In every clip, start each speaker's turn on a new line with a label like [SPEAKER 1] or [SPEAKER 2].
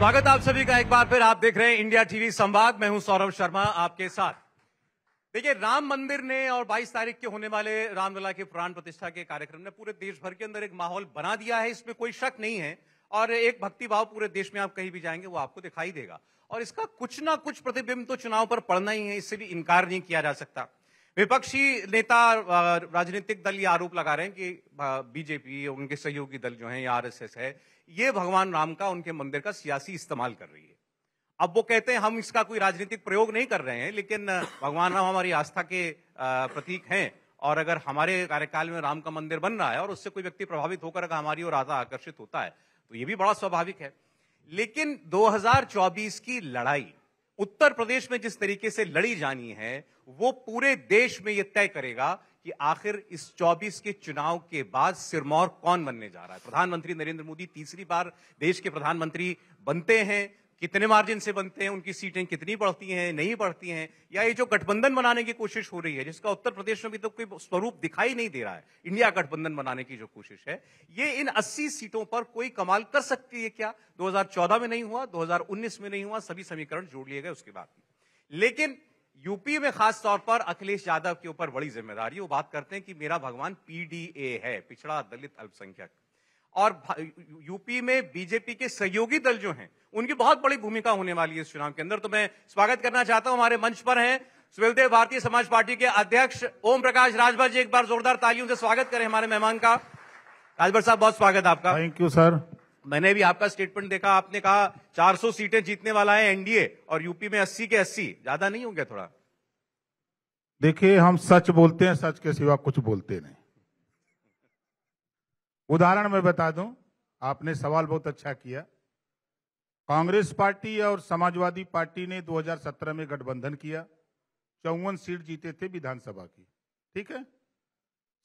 [SPEAKER 1] स्वागत आप सभी का एक बार फिर आप देख रहे हैं इंडिया टीवी संवाद मैं हूं सौरभ शर्मा आपके साथ देखिए राम मंदिर ने और 22 तारीख के होने वाले रामलला के प्राण प्रतिष्ठा के कार्यक्रम ने पूरे देश भर के अंदर एक माहौल बना दिया है इसमें कोई शक नहीं है और एक भक्तिभाव पूरे देश में आप कहीं भी जाएंगे वो आपको दिखाई देगा और इसका कुछ ना कुछ प्रतिबिंब तो चुनाव पर पड़ना ही है इससे भी इनकार नहीं किया जा सकता विपक्षी नेता राजनीतिक दल ये आरोप लगा रहे हैं कि बीजेपी उनके सहयोगी दल जो है आर है ये भगवान राम का उनके मंदिर का सियासी इस्तेमाल कर रही है अब वो कहते हैं हम इसका कोई राजनीतिक प्रयोग नहीं कर रहे हैं लेकिन भगवान राम हमारी आस्था के प्रतीक हैं और अगर हमारे कार्यकाल में राम का मंदिर बन रहा है और उससे कोई व्यक्ति प्रभावित होकर अगर हमारी ओर आधा आकर्षित होता है तो ये भी बड़ा स्वाभाविक है लेकिन 2024 की लड़ाई उत्तर प्रदेश में जिस तरीके से लड़ी जानी है वो पूरे देश में ये तय करेगा कि आखिर इस 24 के चुनाव के बाद सिरमौर कौन बनने जा रहा है प्रधानमंत्री नरेंद्र मोदी तीसरी बार देश के प्रधानमंत्री बनते हैं कितने मार्जिन से बनते हैं उनकी सीटें कितनी बढ़ती हैं नहीं बढ़ती हैं या ये जो गठबंधन बनाने की कोशिश हो रही है जिसका उत्तर प्रदेश में भी तो कोई स्वरूप दिखाई नहीं दे रहा है इंडिया गठबंधन बनाने की जो कोशिश है ये इन 80 सीटों पर कोई कमाल कर सकती है क्या 2014 में नहीं हुआ 2019 में नहीं हुआ सभी समीकरण जोड़ लिए गए उसके बाद लेकिन यूपी में खास तौर पर अखिलेश यादव के ऊपर बड़ी जिम्मेदारी वो बात करते हैं कि मेरा भगवान पीडीए है पिछड़ा दलित अल्पसंख्यक और यूपी में बीजेपी के सहयोगी दल जो हैं उनकी बहुत बड़ी भूमिका होने वाली है इस चुनाव के अंदर तो मैं स्वागत करना चाहता हूं हमारे मंच पर हैं सुवेलदेव भारतीय समाज पार्टी के अध्यक्ष ओम प्रकाश राजभर जी एक बार जोरदार तालियों से स्वागत करें हमारे मेहमान का राजभर साहब बहुत स्वागत आपका
[SPEAKER 2] थैंक यू सर
[SPEAKER 1] मैंने भी आपका स्टेटमेंट देखा आपने कहा 400 सीटें जीतने वाला है एनडीए और यूपी में 80 के 80 ज्यादा नहीं होंगे थोड़ा
[SPEAKER 2] देखिए हम सच बोलते हैं सच के सिवा कुछ बोलते नहीं उदाहरण में बता दूं आपने सवाल बहुत अच्छा किया कांग्रेस पार्टी और समाजवादी पार्टी ने 2017 में गठबंधन किया चौवन सीट जीते थे विधानसभा की ठीक है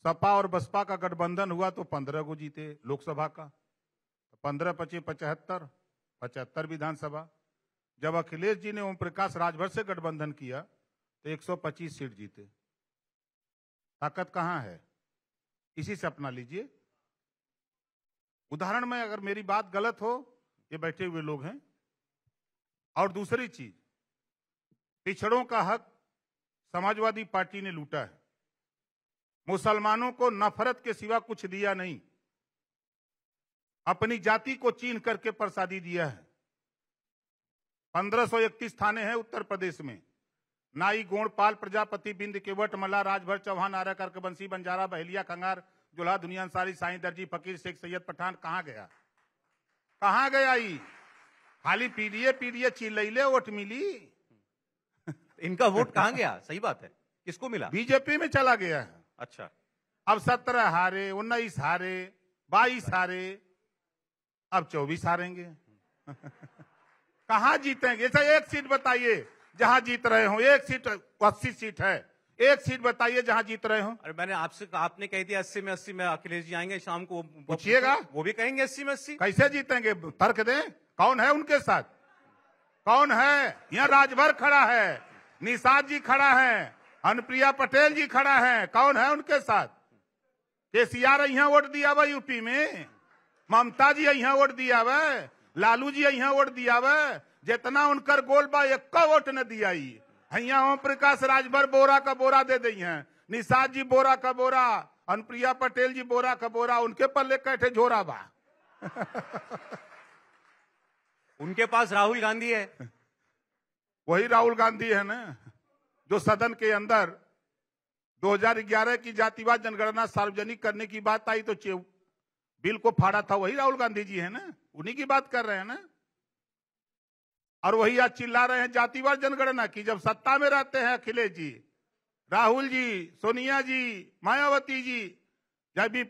[SPEAKER 2] सपा और बसपा का गठबंधन हुआ तो पंद्रह को जीते लोकसभा का पंद्रह पच्चीस पचहत्तर पचहत्तर विधानसभा जब अखिलेश जी ने ओम प्रकाश राजभर से गठबंधन किया तो 125 सीट जीते ताकत कहां है इसी से अपना लीजिए उदाहरण में अगर मेरी बात गलत हो ये बैठे हुए लोग हैं और दूसरी चीज पिछड़ों का हक समाजवादी पार्टी ने लूटा है मुसलमानों को नफरत के सिवा कुछ दिया नहीं अपनी जाति को चीन करके प्रसादी दिया है पंद्रह इकतीस थाने हैं उत्तर प्रदेश में नाई गोणपाल प्रजापति बिंद केवट मल्ला राजभर चौहान आरा करके बंसी बंजारा बहेलिया खंगार जुल्हा दुनिया अंसारी साई दर्जी फकीर शेख सैयद पठान कहा गया कहा गया ई खाली पीड़िए पीड़िए चिल्लैले वोट मिली इनका वोट कहा गया सही बात है किसको मिला बीजेपी में चला गया है अच्छा अब सत्रह हारे उन्नीस हारे बाईस हारे अब चौबीस हारेंगे कहा जीतेंगे ऐसा अच्छा, एक सीट बताइए जहां जीत रहे हो एक सीट अस्सी सीट है एक सीट बताइए जहां जीत रहे हो अरे मैंने आपसे आपने कह दिया अस्सी में अस्सी में अखिलेश जी आएंगे शाम को पूछिएगा वो भी कहेंगे अस्सी में अस्सी कैसे जीतेंगे तर्क दें कौन है उनके साथ कौन है यहाँ राजभर खड़ा है निषाद जी खड़ा है अनुप्रिया पटेल जी खड़ा है कौन है उनके साथ केसीआर यहाँ वोट दिया भाई यूपी में ममता जी अह वोट दिया वे लालू जी अह वोट दिया वे जितना उनकर गोल बा एक वोट न दिया हैया ओम प्रकाश राजभर बोरा का बोरा दे दी है निषाद जी बोरा का बोरा अनुप्रिया पटेल जी बोरा का बोरा उनके पल्ले कैठे झोरा बा उनके पास राहुल गांधी है वही राहुल गांधी है ना जो सदन के अंदर 2011 की जातिवाद जनगणना सार्वजनिक करने की बात आई तो बिल को फाड़ा था वही राहुल गांधी जी है ना उन्हीं की बात कर रहे हैं ना और वही आज चिल्ला रहे हैं जातिवाद जनगणना की जब सत्ता में रहते हैं अखिलेश जी राहुल जी सोनिया जी मायावती जी जब भी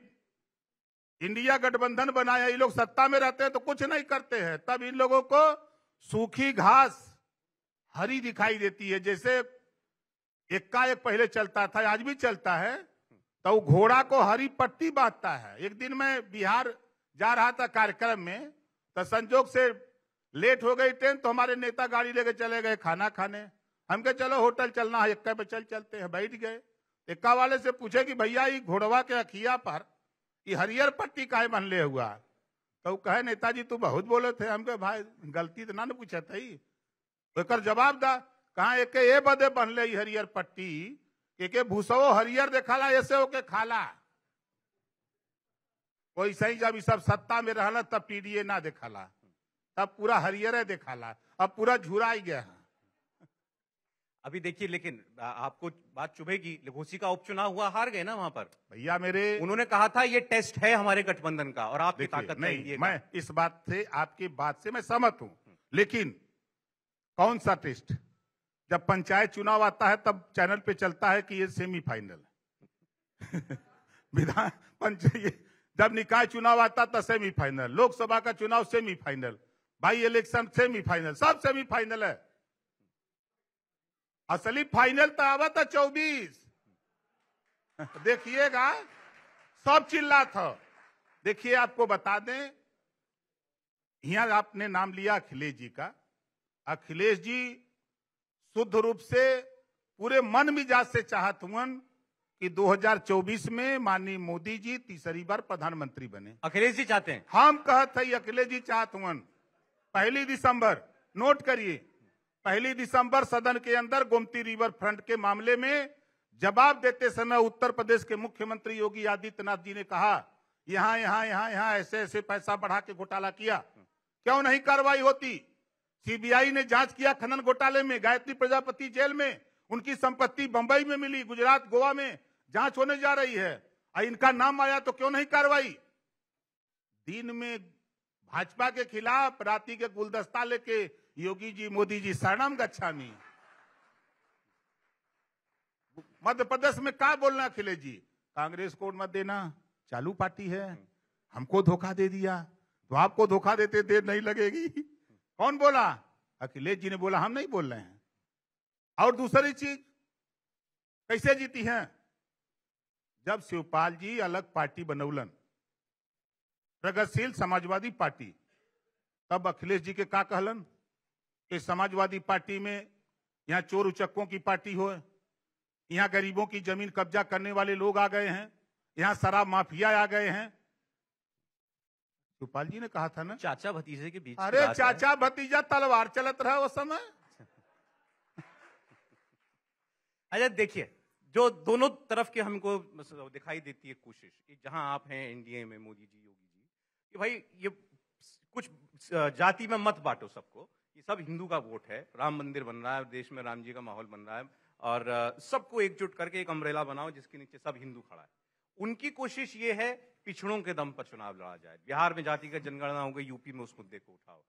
[SPEAKER 2] इंडिया गठबंधन बनाया ये लोग सत्ता में रहते हैं तो कुछ नहीं करते हैं तब इन लोगों को सूखी घास हरी दिखाई देती है जैसे एक का एक पहले चलता था आज भी चलता है तो घोड़ा को हरी पट्टी बांधता है एक दिन मैं बिहार जा रहा था कार्यक्रम में तो संजोग से लेट हो गई ट्रेन तो हमारे नेता गाड़ी लेके चले गए खाना खाने हम कहे चलो होटल चलना है इक्का पे चल चलते हैं बैठ गए इक्का वाले से पूछे कि भैया ये घोड़वा के अखिया पर ये हरियर पट्टी काहे बनले हुआ तो कहे नेताजी तू बहुत बोले थे हम कहे भाई गलती तो ना न पूछे थे तो जवाब दा कहा एक बदे बदे बनले हरियर पट्टी के भूसवो हरियर देखाला ऐसे होके खाला कोई सही जब सब सत्ता में रहना तब पीडीए ना देखाला तब पूरा हरियर देखाला अब पूरा झुरा ही गया अभी देखिए
[SPEAKER 1] लेकिन आपको बात चुभेगी घोसी का उपचुनाव हुआ हार गए ना वहां पर भैया मेरे उन्होंने कहा था ये टेस्ट
[SPEAKER 2] है हमारे गठबंधन का और आप ताकत नहीं ये मैं इस बात से आपकी बात से मैं सहमत हूँ लेकिन कौन सा टेस्ट जब पंचायत चुनाव आता है तब चैनल पे चलता है कि ये सेमीफाइनल विधान पंचायत जब निकाय चुनाव आता तो सेमीफाइनल लोकसभा का चुनाव सेमीफाइनल भाई इलेक्शन सेमीफाइनल सब सेमीफाइनल है असली फाइनल तो आवा था चौबीस देखिएगा सब चिल्ला था देखिए आपको बता दें यहां आपने नाम लिया अखिलेश जी का अखिलेश जी शुद्ध रूप से पूरे मन मिजाज से चाहत हुआ कि 2024 में माननीय मोदी जी तीसरी बार प्रधानमंत्री बने अखिलेश जी चाहते हैं हम कहते है अखिलेश जी चाहत हुआ पहली दिसंबर नोट करिए पहली दिसंबर सदन के अंदर गोमती रिवर फ्रंट के मामले में जवाब देते समय उत्तर प्रदेश के मुख्यमंत्री योगी आदित्यनाथ जी ने कहा यहाँ यहाँ यहाँ यहाँ ऐसे ऐसे पैसा बढ़ा के घोटाला किया क्यों नहीं कार्रवाई होती सीबीआई ने जांच किया खनन घोटाले में गायत्री प्रजापति जेल में उनकी संपत्ति बंबई में मिली गुजरात गोवा में जांच होने जा रही है इनका नाम आया तो क्यों नहीं कार्रवाई दिन में भाजपा के खिलाफ राति के गुलदस्ता लेके योगी जी मोदी जी सरणाम गच्छामी मध्य प्रदेश में क्या बोलना अखिलेश जी कांग्रेस को मत देना चालू पार्टी है हमको धोखा दे दिया तो आपको धोखा देते देर नहीं लगेगी कौन बोला अखिलेश जी ने बोला हम नहीं बोल रहे हैं और दूसरी चीज कैसे जीती है जब शिवपाल जी अलग पार्टी बनौलन प्रगतिशील समाजवादी पार्टी तब अखिलेश जी के का कहलन कि समाजवादी पार्टी में यहाँ चोर उचक्कों की पार्टी हो यहाँ गरीबों की जमीन कब्जा करने वाले लोग आ गए हैं यहाँ शराब माफिया आ गए हैं गोपाल जी ने कहा था ना चाचा भतीजे के बीच अरे चाचा भतीजा तलवार चलत रहा उस समय अच्छा
[SPEAKER 1] देखिए जो दोनों तरफ के हमको दिखाई देती है कोशिश कि जहां आप हैं एनडीए में मोदी जी योगी जी कि भाई ये कुछ जाति में मत बांटो सबको ये सब हिंदू का वोट है राम मंदिर बन रहा है देश में राम जी का माहौल बन रहा है और सबको एकजुट करके एक अम्ब्रेला बनाओ जिसके नीचे सब हिंदू खड़ा है उनकी कोशिश ये है पिछड़ों के दम पर चुनाव लड़ा जाए बिहार में जाति का जनगणना हो गई यूपी में उस मुद्दे को उठाओ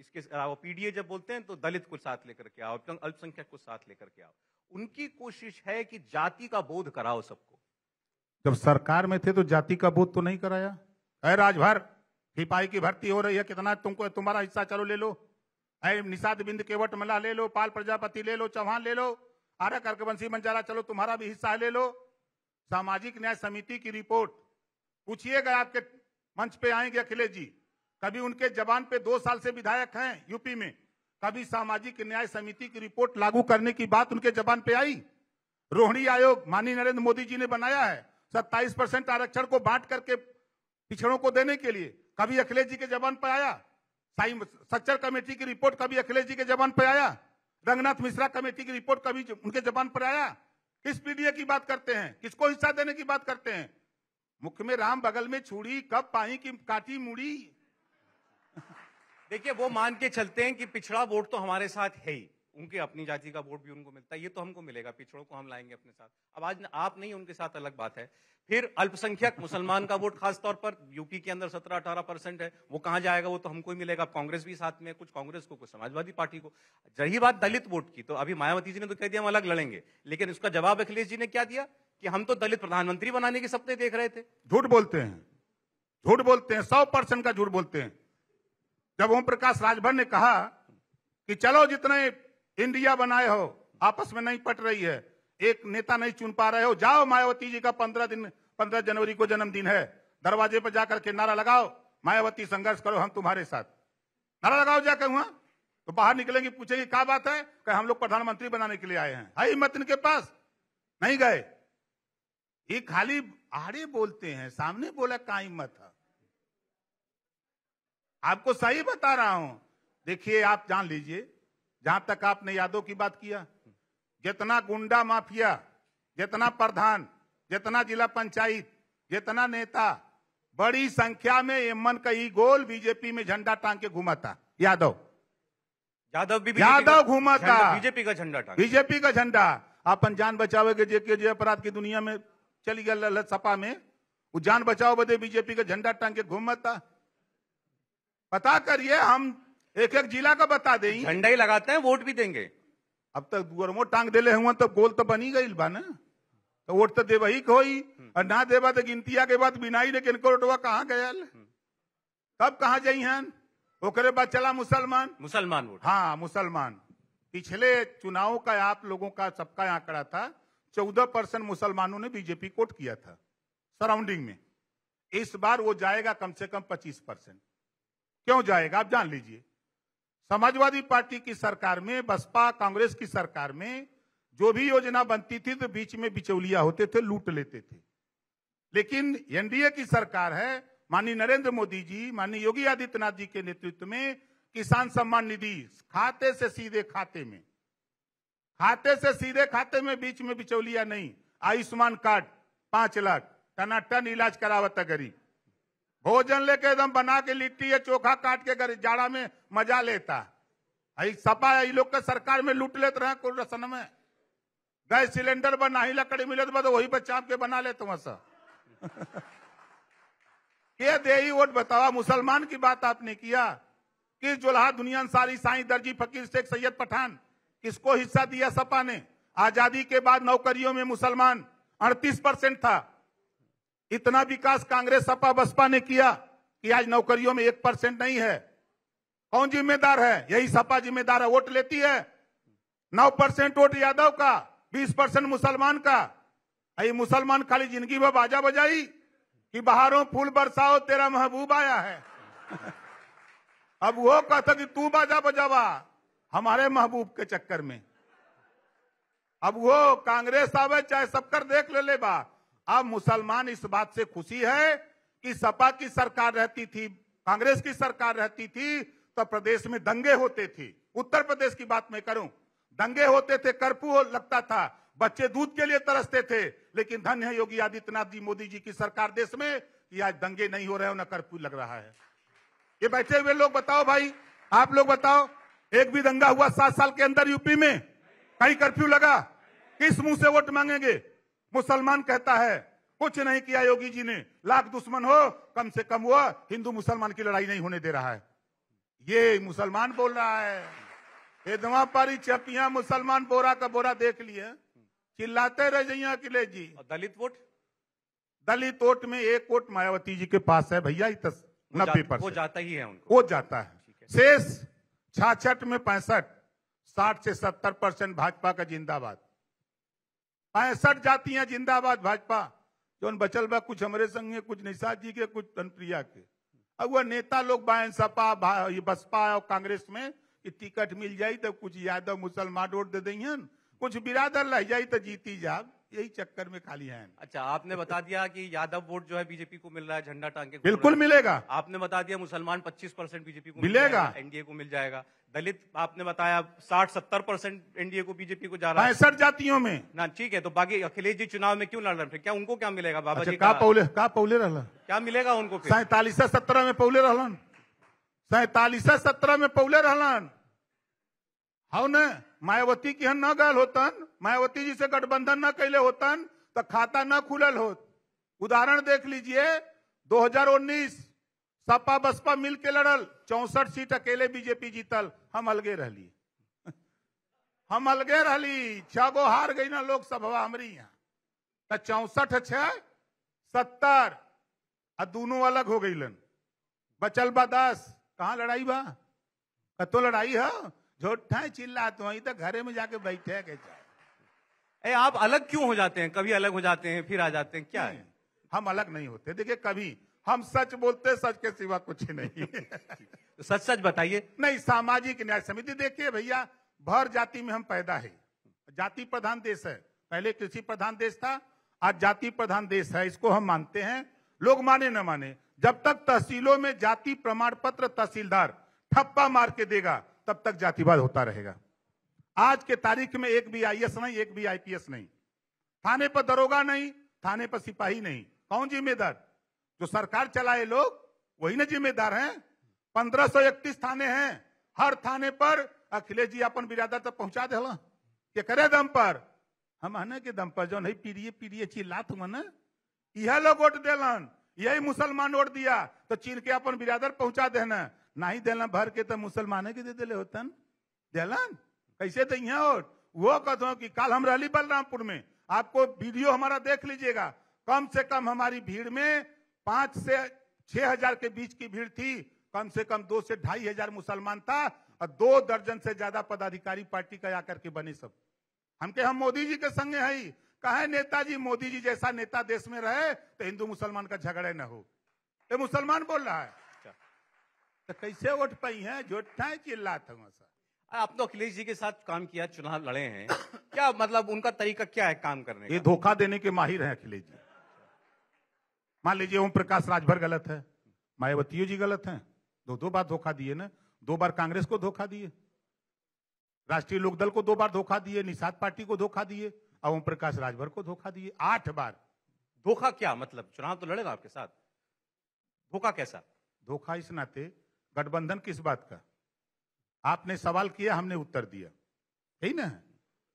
[SPEAKER 1] इसके अलावा पीडीए जब बोलते हैं तो दलित को साथ लेकर के आओ अल्पसंख्यक को साथ लेकर के आओ उनकी
[SPEAKER 2] कोशिश है कि जाति का बोध कराओ सबको जब सरकार में थे तो जाति का बोध तो नहीं कराया अरे राजभर सिपाही की भर्ती हो रही है कितना तुमको तुम्हारा हिस्सा चलो ले लो अरे निषाद बिंद केवट मला ले लो पाल प्रजापति ले लो चौहान ले लो आरा कर्कवंशी बंजारा चलो तुम्हारा भी हिस्सा ले लो सामाजिक न्याय समिति की रिपोर्ट पूछिएगा आपके मंच पे आएंगे अखिलेश जी कभी उनके जबान पे दो साल से विधायक हैं यूपी में कभी सामाजिक न्याय समिति की रिपोर्ट लागू करने की बात उनके जबान पे आई रोहिणी आयोग माननीय नरेंद्र मोदी जी ने बनाया है सत्ताईस परसेंट आरक्षण को बांट करके पिछड़ों को देने के लिए कभी अखिलेश जी के जबान पर आया सच्चर कमेटी की रिपोर्ट कभी अखिलेश जी के जबान पे आया रंगनाथ मिश्रा कमेटी की रिपोर्ट कभी उनके जबान पर आया किस पीडीए की बात करते हैं किसको हिस्सा देने की बात करते हैं मुख में राम बगल में छुड़ी कब पाई की काटी मुड़ी देखिए वो मान के चलते हैं कि पिछड़ा वोट तो हमारे साथ है ही
[SPEAKER 1] उनके अपनी जाति का वोट भी उनको मिलता है ये तो हमको मिलेगा पिछड़ों को हम लाएंगे अपने साथ अब आज आप नहीं उनके साथ अलग बात है फिर अल्पसंख्यक मुसलमान का वोट खासतौर पर यूपी के अंदर सत्रह अठारह परसेंट है वो कहां जाएगा वो तो हमको ही मिलेगा कांग्रेस भी साथ में कुछ कांग्रेस को कुछ समाजवादी पार्टी को रही बात दलित वोट की तो अभी मायावती जी ने तो कह दिया हम अलग लड़ेंगे
[SPEAKER 2] लेकिन उसका जवाब अखिलेश जी ने क्या दिया कि हम तो दलित प्रधानमंत्री बनाने के सपने देख रहे थे झूठ बोलते हैं झूठ बोलते हैं सौ परसेंट का झूठ बोलते हैं जब ओम प्रकाश राजभर ने कहा कि चलो जितने इंडिया बनाए हो आपस में नहीं पट रही है एक नेता नहीं चुन पा रहे हो जाओ मायावती जी का पंद्रह दिन पंद्रह जनवरी को जन्मदिन है दरवाजे पर जाकर के नारा लगाओ मायावती संघर्ष करो हम तुम्हारे साथ नारा लगाओ जाकर वहां तो बाहर निकलेंगे पूछेंगे क्या बात है कि हम लोग प्रधानमंत्री बनाने के लिए आए हैं हाई हिम्मत इनके पास नहीं गए ये खाली आड़े बोलते हैं सामने बोला काई मत आपको सही बता रहा हूं देखिए आप जान लीजिए जहां तक आपने यादव की बात किया जितना गुंडा माफिया जितना प्रधान जितना जिला पंचायत जितना नेता बड़ी संख्या में एमन का ही गोल बीजेपी में झंडा टांग के घूमा था यादव यादव भी यादव घूमा था बीजेपी का झंडा बीजेपी का झंडा अपन जान बचावे के जे अपराध की दुनिया में चली गया सपा में वो जान बचाओ बदे बीजेपी का झंडा टांग के घूम था पता करिए हम एक एक जिला का बता दें झंडा ही लगाते हैं वोट भी देंगे अब तक गुरमो टांग दे हुआ तो गोल तो बनी गई बा ना तो वोट तो देवा ही खोई और ना देवा तो गिनतिया के बाद ही लेकिन कहाँ गया तब कहा जाई हैं ओकरे बाद चला मुसलमान मुसलमान वोट हाँ मुसलमान पिछले चुनाव का आप लोगों का सबका आंकड़ा था चौदह परसेंट मुसलमानों ने बीजेपी कोट किया था सराउंडिंग में इस बार वो जाएगा कम से कम पच्चीस परसेंट क्यों जाएगा आप जान लीजिए समाजवादी पार्टी की सरकार में बसपा कांग्रेस की सरकार में जो भी योजना बनती थी तो बीच में बिचौलिया होते थे लूट लेते थे लेकिन एनडीए की सरकार है माननीय नरेंद्र मोदी जी माननीय योगी आदित्यनाथ जी के नेतृत्व में किसान सम्मान निधि खाते से सीधे खाते में खाते से सीधे खाते में बीच में बिचौलिया नहीं आयुष्मान कार्ड पांच लाख टनाटन इलाज करावता गरीब भोजन लेके एकदम बना के लिट्टी या चोखा काट के गरीब जाड़ा में मजा लेता सपा लोग का सरकार में लूट लेते रहे कुल रसन में गैस सिलेंडर पर नाही ही लकड़ी मिले तो वही पर चाप के बना लेते वहां सब ये दे वोट बतावा मुसलमान की बात आपने किया कि जोलहा दुनिया सारी साई दर्जी फकीर शेख सैयद पठान किसको हिस्सा दिया सपा ने आजादी के बाद नौकरियों में मुसलमान अड़तीस परसेंट था इतना विकास कांग्रेस सपा बसपा ने किया कि आज नौकरियों में एक परसेंट नहीं है कौन जिम्मेदार है यही सपा जिम्मेदार है वोट लेती है नौ परसेंट वोट यादव का बीस परसेंट मुसलमान का यही मुसलमान खाली जिंदगी में बाजा बजाई कि बाहरों फूल बरसाओ तेरा महबूब आया है अब वो कहता कि तू बाजा बजावा हमारे महबूब के चक्कर में अब वो कांग्रेस आवे चाहे कर देख ले ले बा अब मुसलमान इस बात से खुशी है कि सपा की सरकार रहती थी कांग्रेस की सरकार रहती थी तो प्रदेश में दंगे होते थे उत्तर प्रदेश की बात मैं करूं दंगे होते थे कर्फ्यू लगता था बच्चे दूध के लिए तरसते थे लेकिन धन्य है योगी आदित्यनाथ जी मोदी जी की सरकार देश में कि आज दंगे नहीं हो रहे हो ना कर्फ्यू लग रहा है ये बैठे हुए लोग बताओ भाई आप लोग बताओ एक भी दंगा हुआ सात साल के अंदर यूपी में कहीं कर्फ्यू लगा किस मुंह से वोट मांगेंगे मुसलमान कहता है कुछ नहीं किया योगी जी ने लाख दुश्मन हो कम से कम वो हिंदू मुसलमान की लड़ाई नहीं होने दे रहा है ये मुसलमान बोल रहा है एदमा पारी चपिया मुसलमान बोरा का बोरा देख लिए चिल्लाते रह जाइया अखिलेश जी दलित वोट दलित वोट में एक वोट मायावती जी के पास है भैया नब्बे पर वो जाता ही है उनको वो जाता है शेष छाछठ में पैंसठ साठ से सत्तर परसेंट भाजपा का जिंदाबाद पैंसठ जातियां जिंदाबाद भाजपा जो बचल बा कुछ हमारे संग है कुछ निषाद जी के कुछ अनुप्रिया के अब वह नेता लोग बाएं सपा बसपा और कांग्रेस में कि टिकट मिल जाये तो कुछ यादव मुसलमान वोट दे दें कुछ बिरादर रह जाये तो जीती जाए यही चक्कर में खाली है अच्छा आपने बता दिया कि
[SPEAKER 1] यादव वोट जो है बीजेपी को मिल रहा है झंडा टांग के बिल्कुल मिलेगा आपने बता दिया मुसलमान 25 परसेंट बीजेपी को मिलेगा एनडीए को मिल जाएगा दलित आपने बताया 60-70 परसेंट एनडीए को बीजेपी को जा रहा है सर जातियों में ना ठीक है तो बाकी अखिलेश जी चुनाव में क्यों लड़ रहे क्या उनको क्या मिलेगा बाबा अच्छा, जी का पौले
[SPEAKER 2] का पौले रहला क्या मिलेगा उनको सैतालीस सत्रह में पौले रह सैतालीस सत्रह में पौले रहलन हाउ न मायावती की हन न गाल होता मायावती जी से गठबंधन न कैले होतन तो खाता न खुलल होत उदाहरण देख लीजिए 2019 सपा बसपा मिल के लड़ल चौसठ सीट अकेले बीजेपी जीतल हम अलगे रही हम अलगे रही छो हार गई ना लोकसभा हमारी यहाँ तो चौसठ छह सत्तर आ दोनों अलग हो गई लन बचल बा दस कहाँ लड़ाई बा कतो लड़ाई है झोटा चिल्ला तो वही तो घरे में जाके बैठे के ए, आप अलग क्यों हो जाते हैं कभी अलग हो जाते हैं फिर आ जाते हैं क्या है हम अलग नहीं होते देखिए कभी हम सच बोलते सच के सिवा कुछ नहीं सच सच बताइए नहीं सामाजिक न्याय समिति देखिए भैया भर जाति में हम पैदा है जाति प्रधान देश है पहले कृषि प्रधान देश था आज जाति प्रधान देश है इसको हम मानते हैं लोग माने न माने जब तक तहसीलों में जाति प्रमाण पत्र तहसीलदार ठप्पा मार के देगा तब तक जातिवाद होता रहेगा आज के तारीख में एक भी आईएस नहीं एक भी आईपीएस नहीं थाने पर दरोगा नहीं थाने पर सिपाही नहीं कौन जिम्मेदार जो सरकार चलाए लोग वही ना जिम्मेदार हैं पंद्रह सौ इकतीस थाने हैं हर थाने पर अखिलेश जी अपन बिरादर तक पहुंचा दे के करे दम पर हम हन के दम पर जो नहीं पीड़िए ची चिल्लात मन यह लोग वोट दिलन यही मुसलमान वोट दिया तो चीन के अपन बिरादर पहुंचा देना नहीं देना भर के तो मुसलमान के दे दिले होतन दिलन कैसे दही तो और वो कहते हो कि कल हम रही बलरामपुर में आपको वीडियो हमारा देख लीजिएगा कम से कम हमारी भीड़ में पांच से छह हजार के बीच की भीड़ थी कम से कम दो से ढाई हजार मुसलमान था और दो दर्जन से ज्यादा पदाधिकारी पार्टी का आकर के बने सब हमके हम मोदी जी के संगे है कहे नेताजी मोदी जी जैसा नेता देश में रहे तो हिंदू मुसलमान का झगड़े न हो ये मुसलमान बोल रहा है अच्छा। तो कैसे उठ पाई है जो चिल्ला था सर
[SPEAKER 1] आपने अखिलेश जी के साथ काम किया चुनाव लड़े हैं
[SPEAKER 2] क्या मतलब उनका तरीका क्या है काम करने का? ये धोखा देने के माहिर है अखिलेश जी मान लीजिए ओम प्रकाश राजभर गलत है मायावती जी गलत हैं दो दो बार धोखा दिए ना दो बार कांग्रेस को धोखा दिए राष्ट्रीय लोकदल को दो बार धोखा दिए निषाद पार्टी को धोखा दिए और ओम प्रकाश राजभर को धोखा दिए आठ बार धोखा क्या मतलब चुनाव तो लड़ेगा आपके साथ धोखा कैसा धोखा इस नाते गठबंधन किस बात का आपने सवाल किया हमने उत्तर दिया है ना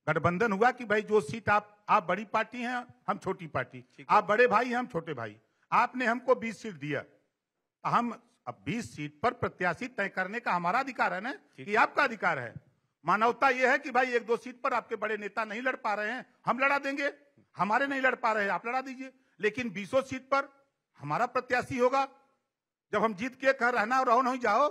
[SPEAKER 2] गठबंधन हुआ कि भाई जो सीट आप आप बड़ी पार्टी हैं हम छोटी पार्टी आप बड़े भाई हैं हम छोटे भाई आपने हमको 20 सीट दिया हम अब 20 सीट पर प्रत्याशी तय करने का हमारा अधिकार है ना कि आपका अधिकार है मानवता यह है कि भाई एक दो सीट पर आपके बड़े नेता नहीं लड़ पा रहे हैं हम लड़ा देंगे हमारे नहीं लड़ पा रहे आप लड़ा दीजिए लेकिन बीसों सीट पर हमारा प्रत्याशी होगा जब हम जीत के कह रहना और रहो नहीं जाओ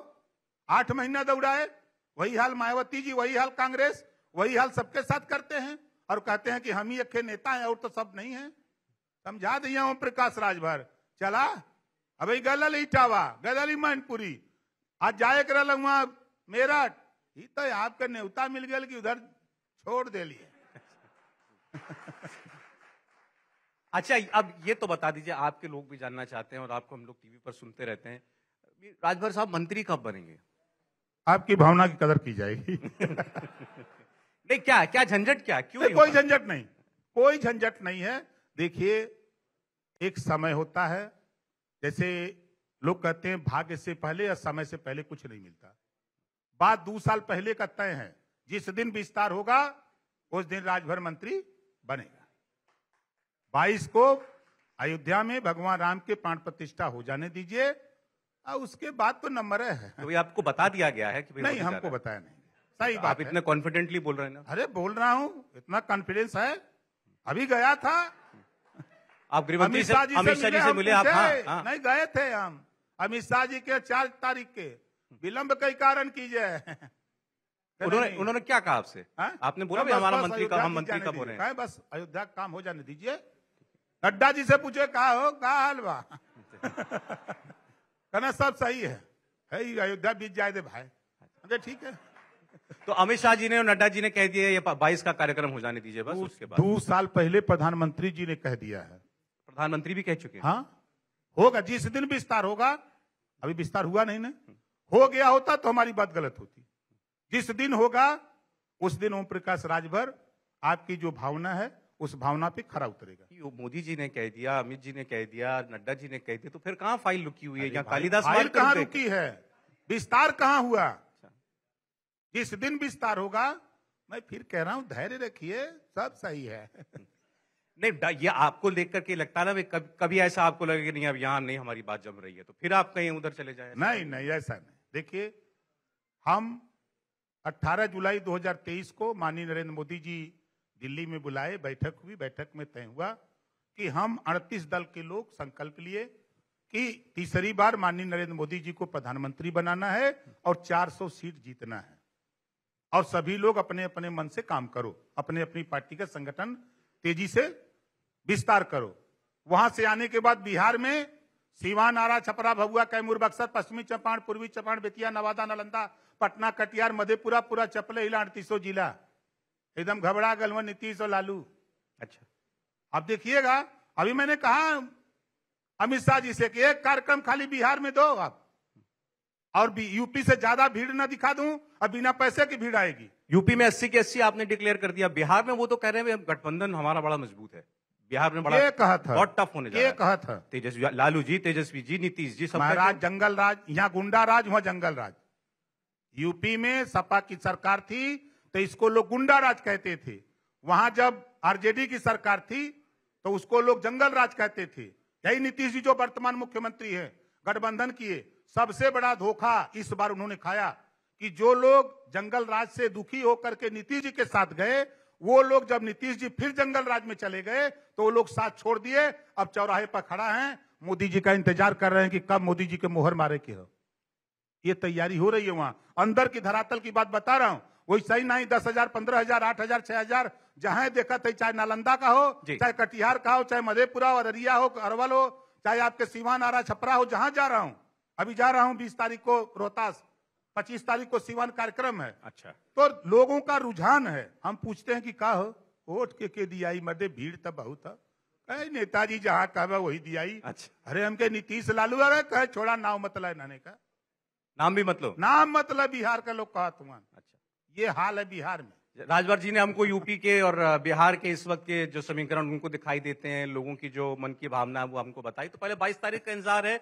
[SPEAKER 2] आठ महीना दौड़ाए वही हाल मायावती जी वही हाल कांग्रेस वही हाल सबके साथ करते हैं और कहते हैं कि हम ही अखे नेता हैं और तो सब नहीं है समझा दिए ओम प्रकाश राजभर चला अभी गलल इटावा गलल मैनपुरी आज जाए कर लुआ मेरठ ही तो आपके नेवता मिल गए कि उधर छोड़ दे लिए
[SPEAKER 1] अच्छा अब ये तो बता दीजिए आपके लोग भी जानना चाहते हैं और आपको हम लोग टीवी पर सुनते रहते हैं राजभर साहब मंत्री कब बनेंगे
[SPEAKER 2] आपकी भावना की कदर की जाएगी नहीं क्या क्या झंझट क्या क्यों नहीं, कोई झंझट नहीं कोई झंझट नहीं है देखिए एक समय होता है जैसे लोग कहते हैं भाग्य से पहले या समय से पहले कुछ नहीं मिलता बात दो साल पहले का तय है जिस दिन विस्तार होगा उस दिन राजभर मंत्री बनेगा बाईस को अयोध्या में भगवान राम के प्राण प्रतिष्ठा हो जाने दीजिए आ, उसके बाद तो नंबर है तो आपको बता दिया गया है कि नहीं हमको बताया नहीं सही तो बात आप इतने कॉन्फिडेंटली बोल रहे हैं अरे बोल रहा हूँ इतना कॉन्फिडेंस है अभी गया था आप गृहमंत्री अमित शाह जी से मिले आप हाँ, हाँ। नहीं गए थे हम अमित शाह जी के चार तारीख के विलंब कई कारण कीजिए उन्होंने उन्होंने क्या कहा आपसे हाँ? आपने बोला हमारा मंत्री का हम मंत्री कब हो रहे हैं बस अयोध्या काम हो जाने दीजिए नड्डा जी से पूछे कहा हो कहा हलवा कहना सब सही है है ही अयोध्या बीत जाए दे भाई अरे ठीक है
[SPEAKER 1] तो अमित शाह जी ने और नड्डा जी ने कह दिया ये बाईस का कार्यक्रम हो जाने दीजिए बस उसके बाद दो
[SPEAKER 2] साल पहले प्रधानमंत्री जी ने कह दिया है
[SPEAKER 1] प्रधानमंत्री भी कह
[SPEAKER 2] चुके हाँ होगा जिस दिन विस्तार होगा अभी विस्तार हुआ नहीं ना हो गया होता तो हमारी बात गलत होती जिस दिन होगा उस दिन ओम प्रकाश राजभर आपकी जो भावना है उस भावना पे खरा उतरेगा
[SPEAKER 1] मोदी जी ने कह दिया अमित जी ने कह दिया नड्डा जी ने कह दिया तो फिर कहाँ फाइल रुकी हुई है या कालिदास फाइल कहाँ रुकी
[SPEAKER 2] है विस्तार कहाँ हुआ अच्छा। जिस दिन विस्तार होगा मैं फिर कह रहा हूँ धैर्य रखिए सब सही है
[SPEAKER 1] नहीं ये आपको देख करके के लगता ना कभ, कभी ऐसा आपको लगे नहीं अब यहाँ नहीं हमारी बात जम रही है तो फिर आप कहीं उधर चले जाए नहीं नहीं
[SPEAKER 2] ऐसा नहीं देखिए हम 18 जुलाई 2023 को माननीय नरेंद्र मोदी जी दिल्ली में बुलाए बैठक हुई बैठक में तय हुआ कि हम 38 दल के लोग संकल्प लिए कि तीसरी बार माननीय नरेंद्र मोदी जी को प्रधानमंत्री बनाना है और 400 सीट जीतना है और सभी लोग अपने अपने मन से काम करो अपने अपनी पार्टी का संगठन तेजी से विस्तार करो वहां से आने के बाद बिहार में सीवान आरा छपरा भगुआ कैमूर बक्सर पश्चिमी चंपारण पूर्वी चंपारण बेतिया नवादा नालंदा पटना कटिहार मधेपुरा पूरा चपले हिला अड़तीसो जिला एकदम घबरा गल नीतीश और लालू अच्छा अब देखिएगा अभी मैंने कहा अमित शाह जी से कि एक कार्यक्रम खाली बिहार में दो आप और भी यूपी से ज्यादा भीड़ ना दिखा दूं अब बिना पैसे की भीड़ आएगी यूपी में अस्सी के अस्सी आपने डिक्लेयर कर दिया बिहार में वो तो कह रहे हैं गठबंधन हमारा बड़ा
[SPEAKER 1] मजबूत है बिहार में बड़ा कहा था बहुत टफ होने ये कहा था तेजस्वी लालू जी तेजस्वी
[SPEAKER 2] जी नीतीश जी महाराज जंगल राज यहाँ गुंडा राज हुआ जंगल राज यूपी में सपा की सरकार थी तो इसको लोग गुंडा राज कहते थे वहां जब आरजेडी की सरकार थी तो उसको लोग जंगल राज कहते थे यही नीतीश जी जो वर्तमान मुख्यमंत्री है गठबंधन किए सबसे बड़ा धोखा इस बार उन्होंने खाया कि जो लोग जंगल राज से दुखी होकर के नीतीश जी के साथ गए वो लोग जब नीतीश जी फिर जंगल राज में चले गए तो वो लोग साथ छोड़ दिए अब चौराहे पर खड़ा है मोदी जी का इंतजार कर रहे हैं कि कब मोदी जी के मोहर मारे के हो ये तैयारी हो रही है वहां अंदर की धरातल की बात बता रहा हूं वैसा सही नहीं दस हजार पंद्रह हजार आठ हजार छह हजार जहां देखा चाहे नालंदा का हो चाहे कटिहार का हो चाहे मधेपुरा हो अररिया हो अरवल हो चाहे आपके सिवान आरा छपरा हो जहां जा रहा हूँ अभी जा रहा हूँ बीस तारीख को रोहतास पच्चीस तारीख को सिवान कार्यक्रम है अच्छा तो लोगों का रुझान है हम पूछते हैं कि कहा हो वोट के के दियाई मदे भीड़ तब बहुत है नेताजी जहाँ कहे वही आई अच्छा अरे हमके नीतीश लालू अरे कहे छोड़ा नाव मतलब नाने का नाम भी मतलब नाम मतलब बिहार का लोग कहा तुम्हारा अच्छा ये हाल है बिहार में
[SPEAKER 1] राजभर जी ने हमको यूपी के और बिहार के इस वक्त के जो समीकरण उनको दिखाई देते हैं लोगों की जो मन की भावना है वो हमको बताई तो पहले 22 तारीख का इंतजार है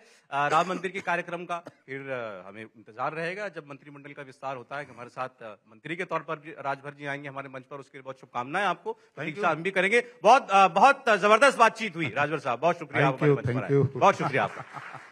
[SPEAKER 1] राम मंदिर के कार्यक्रम का फिर हमें इंतजार रहेगा जब मंत्रिमंडल का विस्तार होता है कि हमारे साथ मंत्री के तौर पर राजभर जी आएंगे हमारे मंच पर उसके लिए बहुत शुभकामनाएं आपको परीक्षा हम भी करेंगे बहुत बहुत जबरदस्त बातचीत हुई राजभर साहब बहुत शुक्रिया बहुत शुक्रिया आपका